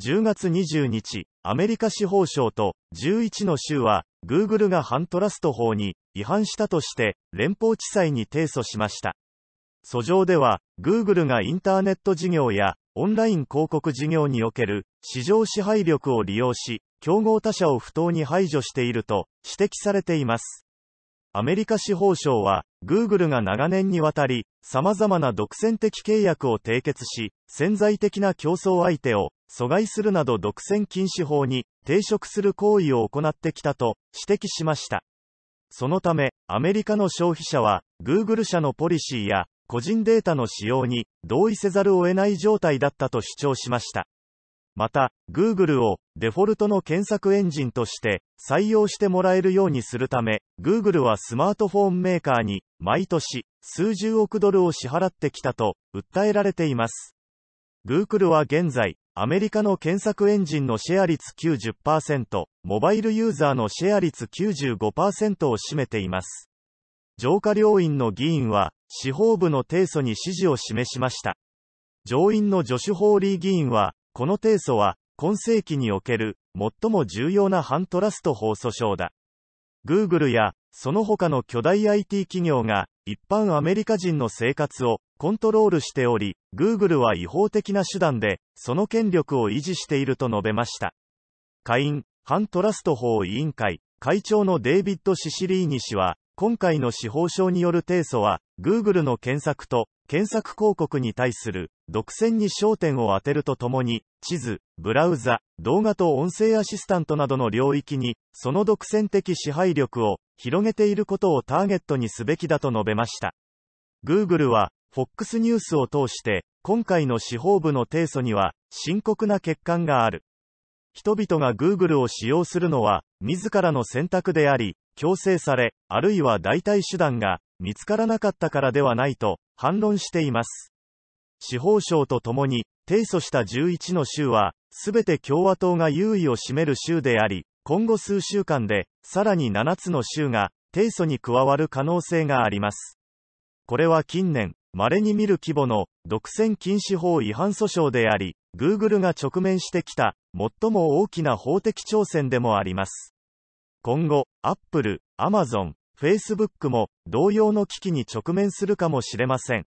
10月20日、アメリカ司法省と11の州は、Google が反トラスト法に違反したとして、連邦地裁に提訴しました。訴状では、Google がインターネット事業やオンライン広告事業における市場支配力を利用し、競合他社を不当に排除していると指摘されています。アメリカ司法省は、Google が長年にわたり、様々な独占的契約を締結し、潜在的な競争相手を阻害するなど独占禁止法に抵触する行為を行ってきたと指摘しました。そのため、アメリカの消費者は、Google 社のポリシーや個人データの使用に同意せざるを得ない状態だったと主張しました。また、Google をデフォルトの検索エンジンとして採用してもらえるようにするため、Google はスマートフォンメーカーに毎年数十億ドルを支払ってきたと訴えられています。Google は現在、アメリカの検索エンジンのシェア率90%、モバイルユーザーのシェア率95%を占めています。上下両院の議員は、司法部の提訴に支持を示しました。上院のジョシュ・ホーリー議員は、この提訴は、今世紀における、最も重要な反トラスト法訴訟だ。Google や、その他の巨大 IT 企業が、一般アメリカ人の生活を、コントロールしており、Google は違法的な手段で、その権力を維持していると述べました。下院、反トラスト法委員会、会長のデイビッド・シシリーニ氏は、今回の司法省による提訴は、Google の検索と、検索広告に対する、独占に焦点を当てるとともに、地図、ブラウザ、動画と音声アシスタントなどの領域に、その独占的支配力を、広げていることをターゲットにすべきだと述べました。Google は、FOX ニュースを通して、今回の司法部の提訴には、深刻な欠陥がある。人々が Google を使用するのは、自らの選択であり、強制され、あるいは代替手段が見つからなかったからではないと反論しています。司法省とともに、提訴した11の州は、すべて共和党が優位を占める州であり、今後数週間で、さらに7つの州が、提訴に加わる可能性があります。これは近年、稀に見る規模の独占禁止法違反訴訟であり、Google が直面してきた最も大きな法的挑戦でもあります。今後、Apple、Amazon、Facebook も同様の危機に直面するかもしれません。